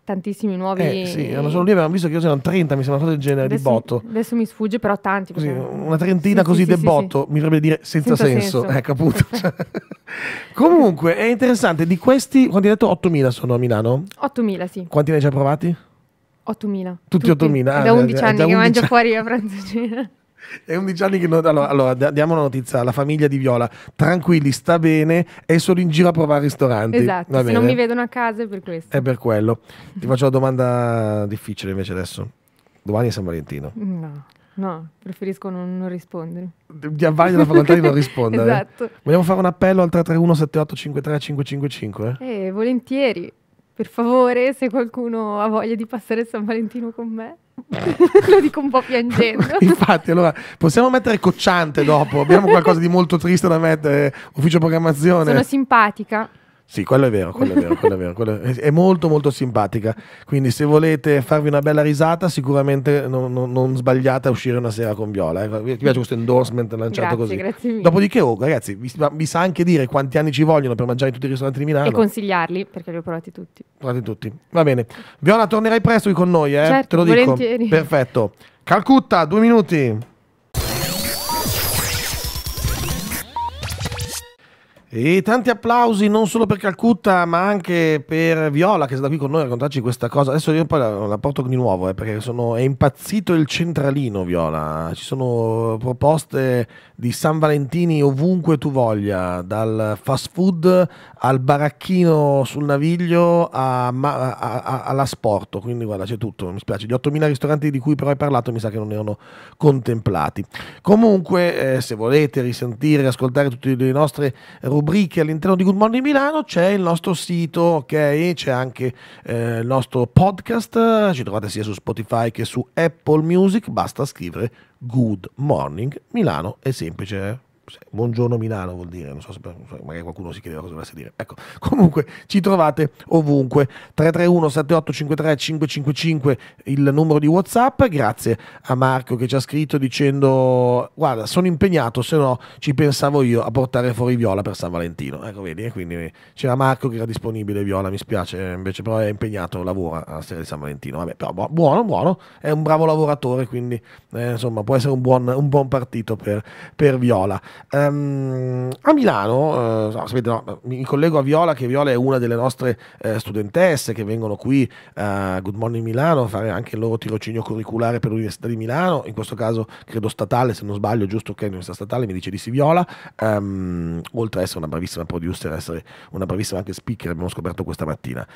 tantissimi nuovi. Eh, sì, hanno solo lì, avevamo visto che erano 30, mi sembra una cosa del genere adesso, di botto. Adesso mi sfugge, però tanti. Così, una trentina sì, così sì, del sì, botto, mi dovrebbe dire senza, senza senso. senso. Ecco eh, appunto. Comunque è interessante, di questi, quanti hai detto? 8.000 sono a Milano? 8.000, sì. Quanti ne hai già provati? 8.000. Tutti, Tutti. 8.000? Ah, da 11 anni da 11 che mangio fuori a pranzo cena. È 11 anni che. Non... Allora, allora, diamo una notizia alla famiglia di Viola. Tranquilli, sta bene, è solo in giro a provare ristoranti. Esatto, se non mi vedono a casa è per questo. È per quello. Ti faccio una domanda difficile invece adesso. Domani è San Valentino. No. No, preferisco non, non rispondere. Di avvaglio la facoltà di non rispondere. esatto. Vogliamo fare un appello al 331 7853 555? eh, volentieri. Per favore, se qualcuno ha voglia di passare San Valentino con me. Lo dico un po' piangendo. Infatti, allora possiamo mettere cocciante dopo. Abbiamo qualcosa di molto triste da mettere, ufficio programmazione. Sono simpatica. Sì, quello è vero, quello è vero, quello è vero. Quello è, è, molto molto simpatica. Quindi se volete farvi una bella risata, sicuramente non, non, non sbagliate a uscire una sera con Viola. Ti ecco. piace questo endorsement lanciato grazie, così. Grazie mille. Dopodiché, oh, ragazzi, vi, vi, sa anche dire quanti anni ci vogliono per mangiare tutti i ristoranti di Milano. E consigliarli, perché li ho provati tutti. Provati tutti. Va bene. Viola, tornerai presto qui con noi, eh? Certo, Te lo volentieri. dico. Perfetto. Calcutta, due minuti. E tanti applausi non solo per Calcutta, ma anche per Viola che è sta qui con noi a raccontarci questa cosa. Adesso io poi la, la porto di nuovo, eh, perché sono, è impazzito il centralino Viola. Ci sono proposte di San Valentini ovunque tu voglia, dal fast food al baracchino sul naviglio all'asporto, quindi guarda c'è tutto, mi spiace, gli 8.000 ristoranti di cui però hai parlato mi sa che non erano contemplati. Comunque eh, se volete risentire, ascoltare tutte le nostre rubriche all'interno di Good Morning Milano c'è il nostro sito, ok? C'è anche eh, il nostro podcast, ci trovate sia su Spotify che su Apple Music, basta scrivere Good Morning. Milano è semplice buongiorno Milano vuol dire, non so se magari qualcuno si chiedeva cosa volesse dire. Ecco, comunque ci trovate ovunque. 331 7853 555 il numero di WhatsApp. Grazie a Marco che ci ha scritto dicendo "Guarda, sono impegnato, se no ci pensavo io a portare fuori Viola per San Valentino". Ecco, vedi, quindi c'era Marco che era disponibile Viola, mi spiace, invece però è impegnato, lavora a sera di San Valentino. Vabbè, però buono, buono, è un bravo lavoratore, quindi eh, insomma, può essere un buon, un buon partito per, per Viola. Um, a Milano, uh, eh, no, sapete, no, mi collego a Viola, che Viola è una delle nostre uh, studentesse che vengono qui a eh, Good Morning Milano a fare anche il loro tirocinio curriculare per l'Università di Milano, in questo caso credo statale, se non sbaglio, giusto che è l'Università statale, mi dice di sì Viola, um, oltre ad essere una bravissima producer, essere una bravissima anche speaker, abbiamo scoperto questa mattina.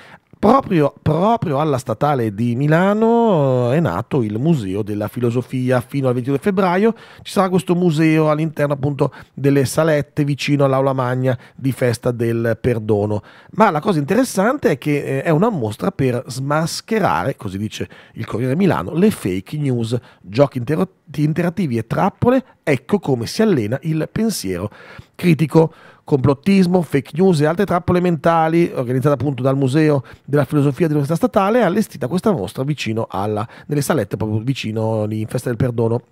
Proprio, proprio alla statale di Milano è nato il Museo della Filosofia fino al 22 febbraio, ci sarà questo museo all'interno appunto delle salette vicino all'aula magna di festa del perdono. Ma la cosa interessante è che eh, è una mostra per smascherare, così dice il Corriere Milano, le fake news, giochi inter interattivi e trappole, ecco come si allena il pensiero critico complottismo, fake news e altre trappole mentali, organizzata appunto dal Museo della Filosofia dell'Università Statale, ha allestita questa mostra vicino alla, nelle salette proprio vicino in Festa del Perdono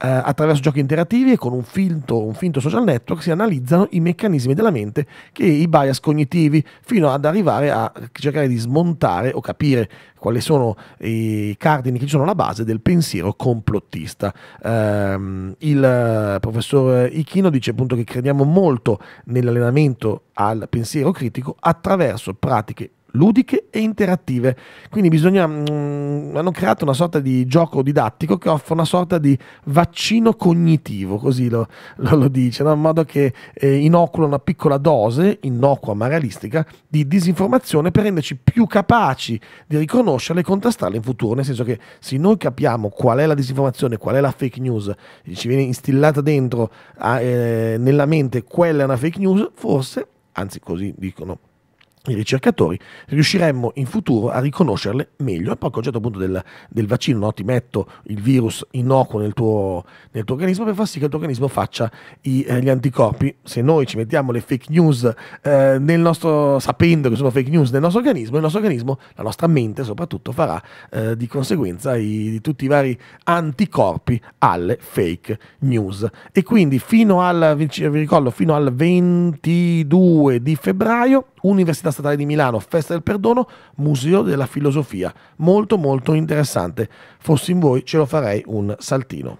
eh, attraverso giochi interattivi e con un finto, un finto social network si analizzano i meccanismi della mente che i bias cognitivi fino ad arrivare a cercare di smontare o capire quali sono i cardini che sono la base del pensiero complottista. Um, il eh, professor Ichino dice appunto che crediamo molto nell'allenamento al pensiero critico attraverso pratiche ludiche e interattive. Quindi bisogna, mh, mm, hanno creato una sorta di gioco didattico che offre una sorta di vaccino cognitivo, così lo, lo, lo dice, no? in modo che eh, inocula una piccola dose, innocua ma realistica, di disinformazione per renderci più capaci di riconoscerla e contrastarla in futuro, nel senso che se noi capiamo qual è la disinformazione, qual è la fake news, ci viene instillata dentro ah, eh, nella mente quella è una fake news, forse, anzi così dicono i ricercatori, riusciremmo in futuro a riconoscerle meglio. E poi il concetto appunto del, del vaccino, no? ti metto il virus innocuo nel tuo, nel tuo, organismo per far sì che il tuo organismo faccia i, eh, gli anticorpi. Se noi ci mettiamo le fake news eh, nel nostro, sapendo che sono fake news nel nostro organismo, il nostro organismo, la nostra mente soprattutto, farà eh, di conseguenza i, di tutti i vari anticorpi alle fake news. E quindi fino al, vi ricordo, fino al 22 di febbraio Università Statale di Milano, Festa del Perdono, Museo della Filosofia. Molto molto interessante. Fossi in voi ce lo farei un saltino.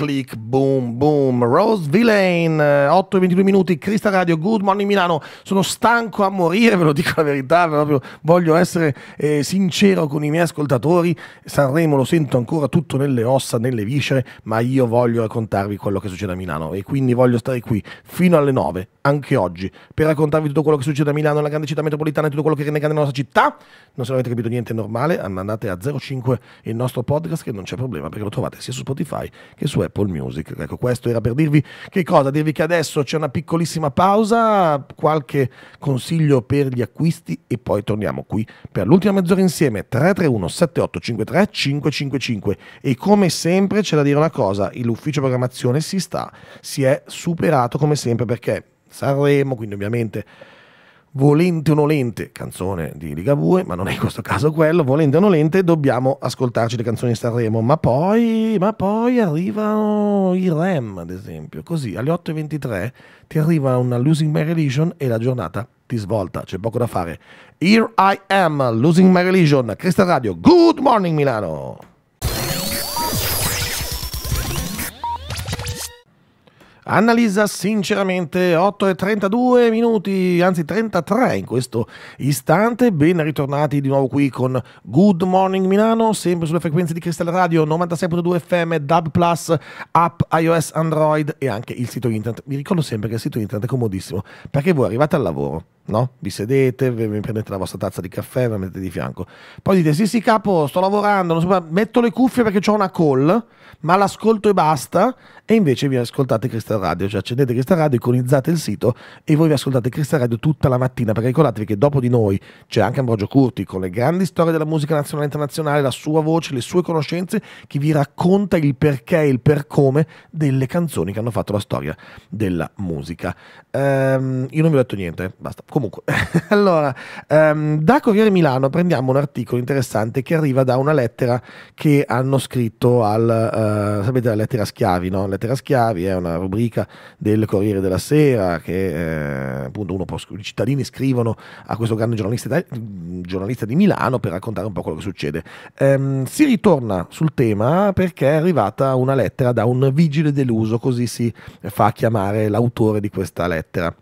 click, boom, boom. Rose Villain, 8 eh, e 22 minuti, Crista Radio, Good Morning Milano. Sono stanco a morire, ve lo dico la verità, proprio voglio essere eh, sincero con i miei ascoltatori. Sanremo lo sento ancora tutto nelle ossa, nelle viscere, ma io voglio raccontarvi quello che succede a Milano e quindi voglio stare qui fino alle 9, anche oggi, per raccontarvi tutto quello che succede a Milano, la grande città metropolitana e tutto quello che rende grande la nostra città. Non se non avete capito niente è normale, andate a 05 il nostro podcast che non c'è problema perché lo trovate sia su Spotify che su Apple Apple Music. Ecco, questo era per dirvi che cosa? Dirvi che adesso c'è una piccolissima pausa, qualche consiglio per gli acquisti e poi torniamo qui per l'ultima mezz'ora insieme 331 7853 555 e come sempre c'è da dire una cosa, l'ufficio programmazione si sta si è superato come sempre perché Sanremo, quindi ovviamente volente o nolente, canzone di Ligabue, ma non è in questo caso quello, volente o nolente, dobbiamo ascoltarci le canzoni di Sanremo, ma poi, ma poi arrivano i REM, ad esempio, così alle 8.23 ti arriva una Losing My Religion e la giornata ti svolta, c'è poco da fare. Here I am, Losing My Religion, Crystal Radio, Good Morning Milano! Annalisa sinceramente 8 e 32 minuti, anzi 33 in questo istante, ben ritornati di nuovo qui con Good Morning Milano, sempre sulle frequenze di Crystal Radio 96.2 FM, Dub Plus, app iOS Android e anche il sito internet. Vi ricordo sempre che il sito internet è comodissimo perché voi arrivate al lavoro no? Vi sedete, vi prendete la vostra tazza di caffè, ve la mettete di fianco. Poi dite: Sì, sì, capo, sto lavorando, so, metto le cuffie perché ho una call, ma l'ascolto e basta e invece vi ascoltate Cristal Radio, cioè accendete Cristal Radio, iconizzate il sito e voi vi ascoltate Cristal Radio tutta la mattina, perché ricordatevi che dopo di noi c'è anche Ambrogio Curti con le grandi storie della musica nazionale e internazionale, la sua voce, le sue conoscenze, che vi racconta il perché e il per come delle canzoni che hanno fatto la storia della musica. Ehm, io non vi ho detto niente, basta. Comunque, allora, ehm, da Corriere Milano prendiamo un articolo interessante che arriva da una lettera che hanno scritto al, eh, sapete, la lettera schiavi, no? lettera schiavi, è una rubrica del Corriere della Sera che eh, appunto uno può, i cittadini scrivono a questo grande giornalista, giornalista, di Milano per raccontare un po' quello che succede. Ehm, si ritorna sul tema perché è arrivata una lettera da un vigile deluso, così si fa chiamare l'autore di questa lettera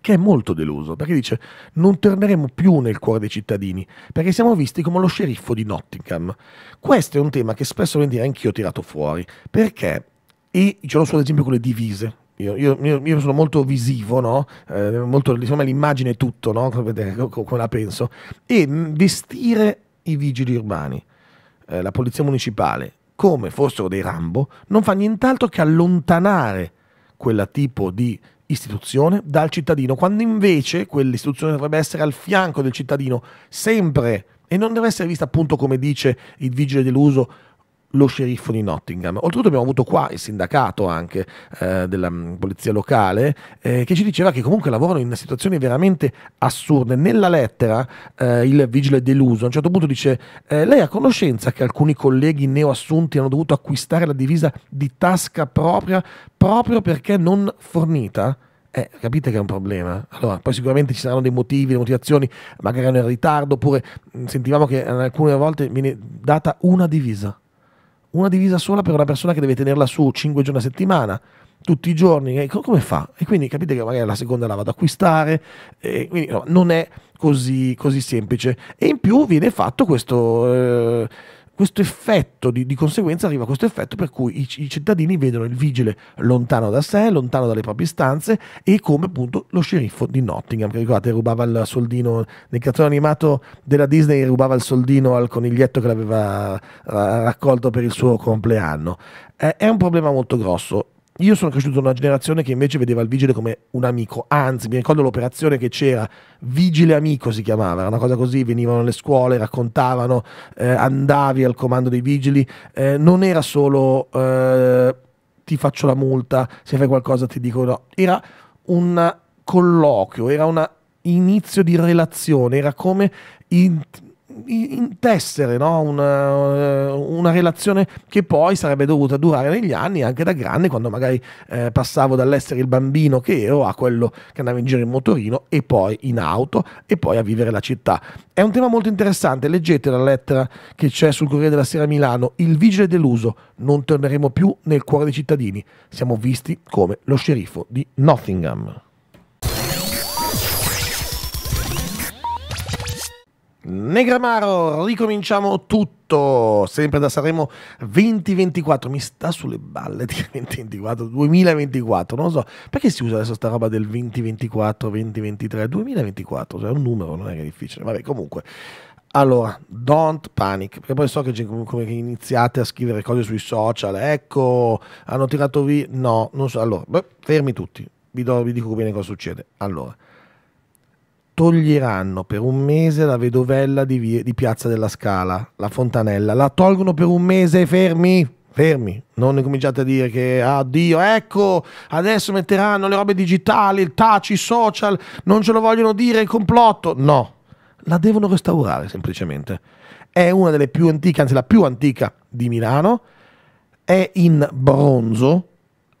che è molto deluso, perché dice non torneremo più nel cuore dei cittadini, perché siamo visti come lo sceriffo di Nottingham. Questo è un tema che spesso e volentieri anch'io ho tirato fuori, perché e ce l'ho solo ad esempio con le divise. Io, io, io, sono molto visivo, no? eh, molto, insomma, l'immagine è tutto, no? come, la penso. E mm, vestire i vigili urbani, eh, la polizia municipale, come fossero dei Rambo, non fa nient'altro che allontanare quel tipo di istituzione dal cittadino, quando invece quell'istituzione dovrebbe essere al fianco del cittadino, sempre, e non deve essere vista appunto come dice il vigile deluso lo sceriffo di Nottingham. Oltretutto abbiamo avuto qua il sindacato anche eh, della mm, polizia locale eh, che ci diceva che comunque lavorano in situazioni veramente assurde. Nella lettera eh, il vigile è deluso, a un certo punto dice eh, lei ha conoscenza che alcuni colleghi neoassunti hanno dovuto acquistare la divisa di tasca propria proprio perché non fornita? Eh, capite che è un problema. Allora, poi sicuramente ci saranno dei motivi, delle motivazioni, magari erano in ritardo, oppure mm, sentivamo che alcune volte viene data una divisa una divisa sola per una persona che deve tenerla su 5 giorni a settimana, tutti i giorni, e come fa? E quindi capite che magari la seconda la vado ad acquistare, quindi no, non è così, così, semplice. E in più viene fatto questo, eh, questo effetto di, di, conseguenza arriva a questo effetto per cui i, i, cittadini vedono il vigile lontano da sé, lontano dalle proprie stanze e come appunto lo sceriffo di Nottingham che ricordate rubava il soldino nel cartone animato della Disney rubava il soldino al coniglietto che l'aveva eh, raccolto per il suo compleanno. è un problema molto grosso io sono cresciuto in una generazione che invece vedeva il vigile come un amico, anzi mi ricordo l'operazione che c'era, vigile amico si chiamava, era una cosa così, venivano alle scuole, raccontavano, eh, andavi al comando dei vigili, eh, non era solo eh, ti faccio la multa, se fai qualcosa ti dico no, era un colloquio, era un inizio di relazione, era come... In, in tessere no? una, eh, una, relazione che poi sarebbe dovuta durare negli anni anche da grande quando magari eh, passavo dall'essere il bambino che ero a quello che andava in giro in motorino e poi in auto e poi a vivere la città è un tema molto interessante leggete la lettera che c'è sul Corriere della Sera Milano il vigile deluso non torneremo più nel cuore dei cittadini siamo visti come lo sceriffo di Nottingham Negramaro, ricominciamo tutto, sempre da Saremo 2024, mi sta sulle balle di 2024, 2024, non lo so, perché si usa adesso sta roba del 2024, 2023, 2024, cioè è un numero, non è che è difficile, vabbè comunque. Allora, don't panic, perché poi so che comunque iniziate a scrivere cose sui social, ecco, hanno tirato via, no, non so, allora, beh, fermi tutti, vi, do, vi dico bene cosa succede. Allora, toglieranno per un mese la vedovella di, via, di, Piazza della Scala, la Fontanella. La tolgono per un mese, fermi, fermi. Non cominciate a dire che, addio, ah, ecco, adesso metteranno le robe digitali, il taci, i social, non ce lo vogliono dire, il complotto. No, la devono restaurare semplicemente. È una delle più antiche, anzi la più antica di Milano, è in bronzo,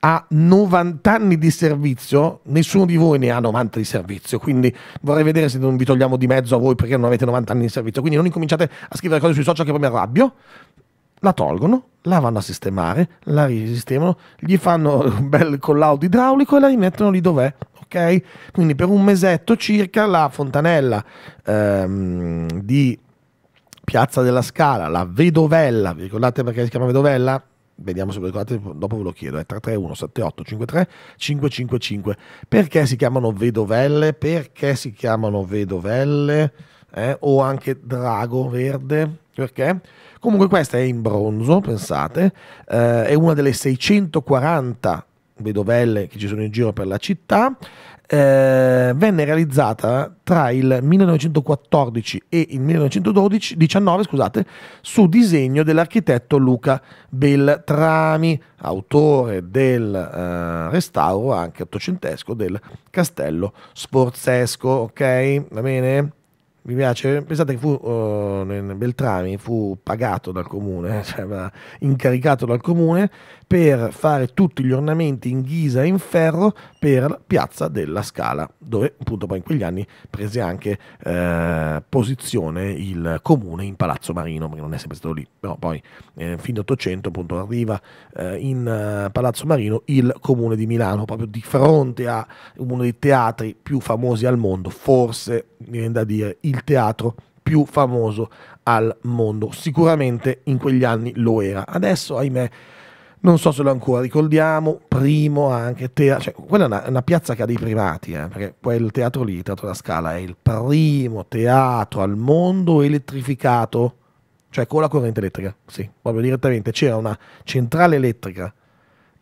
ha 90 anni di servizio, nessuno di voi ne ha 90 di servizio, quindi vorrei vedere se non vi togliamo di mezzo a voi perché non avete 90 anni di servizio, quindi non incominciate a scrivere cose sui social che poi mi arrabbio, la tolgono, la vanno a sistemare, la risistemano, gli fanno un bel collaudo idraulico e la rimettono lì dov'è. ok? Quindi per un mesetto circa la fontanella ehm, di Piazza della Scala, la Vedovella, vi ricordate perché si chiama Vedovella? vediamo se lo ricordate, dopo ve lo chiedo, è 331 78 53 555. Perché si chiamano vedovelle? Perché si chiamano vedovelle? Eh? O anche drago verde? Perché? Comunque questa è in bronzo, pensate, eh, è una delle 640 vedovelle che ci sono in giro per la città eh, venne realizzata tra il 1914 e il 1919 scusate, su disegno dell'architetto Luca Beltrami, autore del eh, restauro anche ottocentesco del castello sforzesco. Ok, va bene? mi piace, pensate che fu, uh, Beltrami fu pagato dal comune, cioè, incaricato dal comune per fare tutti gli ornamenti in ghisa e in ferro per Piazza della Scala, dove appunto poi in quegli anni prese anche eh, posizione il comune in Palazzo Marino, perché non è sempre stato lì, però poi eh, fin d'Ottocento appunto arriva eh, in eh, Palazzo Marino il comune di Milano, proprio di fronte a uno dei teatri più famosi al mondo, forse viene da dire il il teatro più famoso al mondo. Sicuramente in quegli anni lo era. Adesso, ahimè, non so se lo ancora ricordiamo, primo anche teatro, cioè, quella è una, una, piazza che ha dei privati, eh, perché quel teatro lì, il Teatro della Scala, è il primo teatro al mondo elettrificato, cioè con la corrente elettrica, sì, proprio direttamente. C'era una centrale elettrica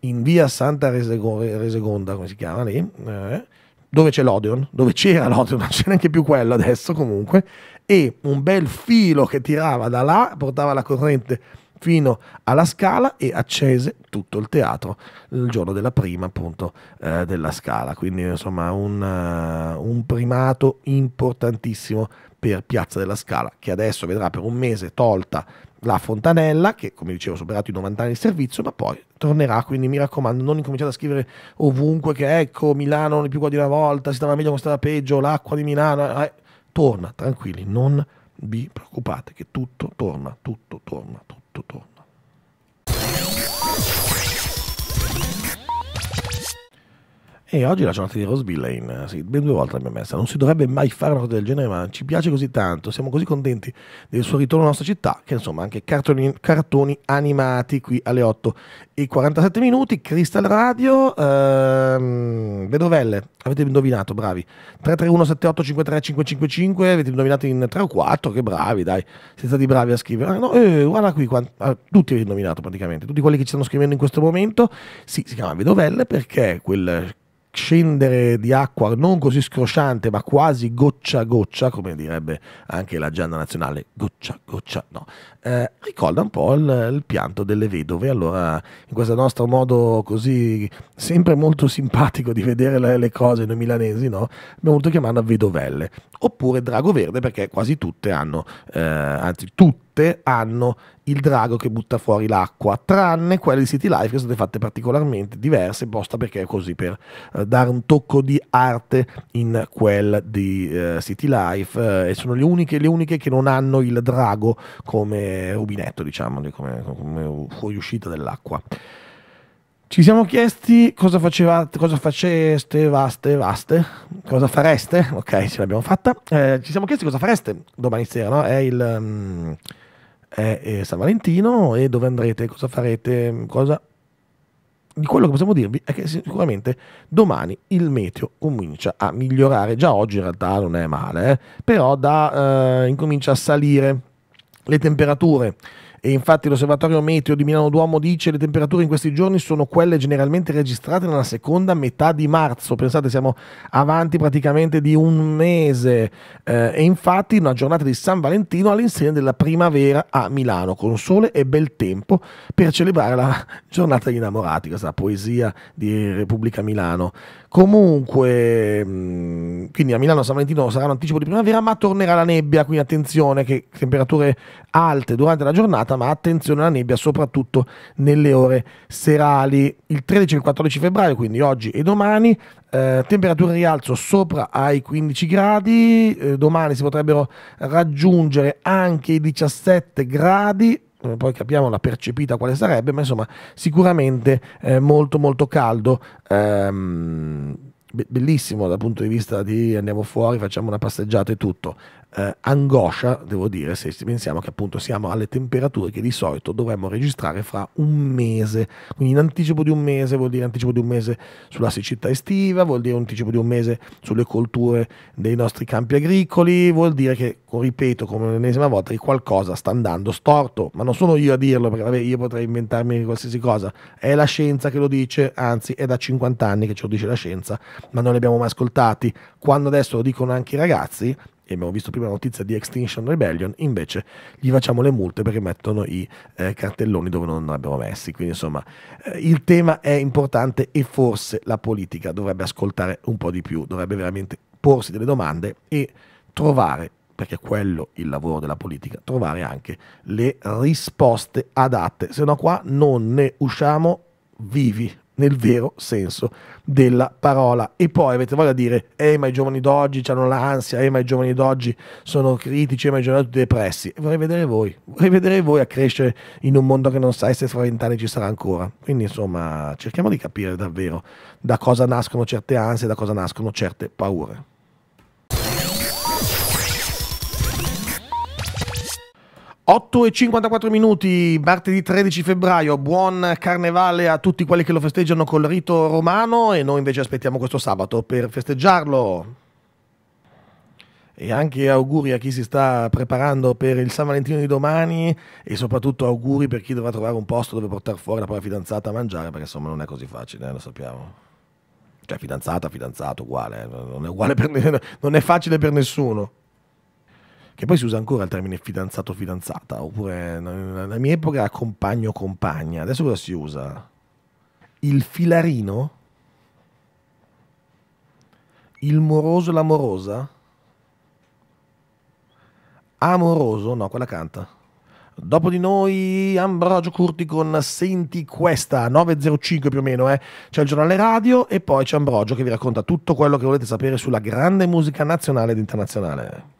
in via Santa Resegonda, come si chiama lì, eh, dove c'è l'Odeon, dove c'era l'Odeon, non c'è neanche più quello adesso comunque, e un bel filo che tirava da là, portava la corrente fino alla scala e accese tutto il teatro il giorno della prima appunto eh, della scala. Quindi insomma un, uh, un primato importantissimo per Piazza della Scala che adesso vedrà per un mese tolta la Fontanella, che come dicevo ha superato i 90 anni di servizio, ma poi tornerà, quindi mi raccomando, non incominciate a scrivere ovunque che ecco, Milano non è più qua di una volta, si stava meglio come stava peggio, l'acqua di Milano, eh. torna, tranquilli, non vi preoccupate che tutto torna, tutto torna, tutto torna. E oggi la giornata di Rose Billane, sì, ben due volte l'abbiamo messa. Non si dovrebbe mai fare una cosa del genere, ma ci piace così tanto. Siamo così contenti del suo ritorno alla nostra città, che insomma anche cartoni, cartoni animati qui alle 8 e 47 minuti. Crystal Radio, ehm, Vedovelle, avete indovinato, bravi. 331 78 53 555, avete indovinato in 3 o 4, che bravi, dai. Siete stati bravi a scrivere. Ah, no, eh, guarda qui, quanti, ah, tutti avete indovinato praticamente, tutti quelli che ci stanno scrivendo in questo momento. Sì, si chiama Vedovelle perché quel scendere di acqua non così scrosciante ma quasi goccia a goccia, come direbbe anche la Gianna Nazionale, goccia goccia, no, eh, ricorda un po' il, il, pianto delle vedove. Allora, in questo nostro modo così sempre molto simpatico di vedere le, le cose noi milanesi, no, abbiamo voluto chiamarla vedovelle, oppure drago verde perché quasi tutte hanno, eh, anzi tutte, tutte hanno il drago che butta fuori l'acqua, tranne quelle di City Life che sono state fatte particolarmente diverse, posta perché è così per eh, dare un tocco di arte in quel di eh, City Life eh, e sono le uniche, le uniche, che non hanno il drago come rubinetto, diciamo, come, come fuoriuscita dell'acqua. Ci siamo chiesti cosa facevate, cosa faceste, vaste, vaste, Cosa fareste? Ok, ce l'abbiamo fatta. Eh, ci siamo chiesti cosa fareste domani sera, no? È il... Um, è, è eh, San Valentino e dove andrete, cosa farete, cosa di quello che possiamo dirvi è che sicuramente domani il meteo comincia a migliorare. Già oggi in realtà non è male, eh? però da, eh, incomincia a salire le temperature e infatti l'Osservatorio Meteo di Milano Duomo dice che le temperature in questi giorni sono quelle generalmente registrate nella seconda metà di marzo. Pensate, siamo avanti praticamente di un mese. Eh, e infatti una giornata di San Valentino all'insegna della primavera a Milano, con sole e bel tempo per celebrare la giornata degli innamorati, questa poesia di Repubblica Milano. Comunque, mm, quindi a Milano San Valentino sarà un anticipo di primavera, ma tornerà la nebbia, quindi attenzione che temperature alte durante la giornata, ma attenzione alla nebbia soprattutto nelle ore serali. Il 13 e il 14 febbraio, quindi oggi e domani, eh, temperature rialzo sopra ai 15 gradi, eh, domani si potrebbero raggiungere anche i 17 gradi eh, poi capiamo la percepita quale sarebbe, ma insomma sicuramente eh, molto molto caldo. Ehm, bellissimo dal punto di vista di andiamo fuori, facciamo una passeggiata e tutto eh, angoscia, devo dire, se pensiamo che appunto siamo alle temperature che di solito dovremmo registrare fra un mese, quindi in anticipo di un mese vuol dire anticipo di un mese sulla siccità estiva, vuol dire anticipo di un mese sulle colture dei nostri campi agricoli, vuol dire che, ripeto come l'ennesima volta, che qualcosa sta andando storto, ma non sono io a dirlo perché vabbè, io potrei inventarmi qualsiasi cosa, è la scienza che lo dice, anzi è da 50 anni che ce lo dice la scienza, ma non li abbiamo mai ascoltati, quando adesso lo dicono anche i ragazzi, e abbiamo visto prima la notizia di Extinction Rebellion, invece gli facciamo le multe perché mettono i eh, cartelloni dove non abbiamo messi. Quindi insomma eh, il tema è importante e forse la politica dovrebbe ascoltare un po' di più, dovrebbe veramente porsi delle domande e trovare perché è quello il lavoro della politica, trovare anche le risposte adatte, se no qua non ne usciamo vivi nel vero senso della parola. E poi avete voglia di dire, eh ma i giovani d'oggi hanno l'ansia, eh ma i giovani d'oggi sono critici, eh ma i giovani d'oggi depressi. Vorrei vedere voi, vorrei vedere voi a crescere in un mondo che non sai se fra vent'anni ci sarà ancora. Quindi insomma cerchiamo di capire davvero da cosa nascono certe ansie, da cosa nascono certe paure. 8 e 54 minuti, martedì 13 febbraio, buon carnevale a tutti quelli che lo festeggiano col rito romano e noi invece aspettiamo questo sabato per festeggiarlo. E anche auguri a chi si sta preparando per il San Valentino di domani e soprattutto auguri per chi dovrà trovare un posto dove portare fuori la propria fidanzata a mangiare perché insomma non è così facile, eh, lo sappiamo. Cioè fidanzata, fidanzato uguale, eh, non, è uguale per, non è facile per nessuno che poi si usa ancora il termine fidanzato fidanzata, oppure nella mia epoca era compagno compagna, adesso cosa si usa? Il filarino? Il moroso e l'amorosa? Amoroso? No, quella canta. Dopo di noi Ambrogio Curti con Senti questa 905 più o meno, eh. c'è il giornale radio e poi c'è Ambrogio che vi racconta tutto quello che volete sapere sulla grande musica nazionale ed internazionale.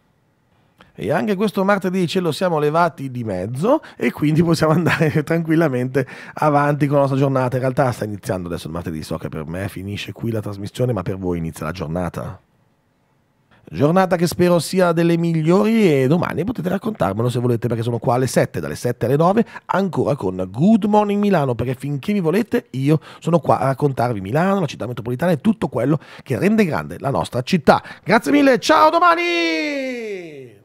E anche questo martedì ce lo siamo levati di mezzo e quindi possiamo andare tranquillamente avanti con la nostra giornata. In realtà sta iniziando adesso il martedì, so che per me finisce qui la trasmissione, ma per voi inizia la giornata. Giornata che spero sia delle migliori e domani potete raccontarmelo se volete perché sono qua alle 7, dalle 7 alle 9, ancora con Good Morning Milano perché finché mi volete io sono qua a raccontarvi Milano, la città metropolitana e tutto quello che rende grande la nostra città. Grazie mille, ciao domani!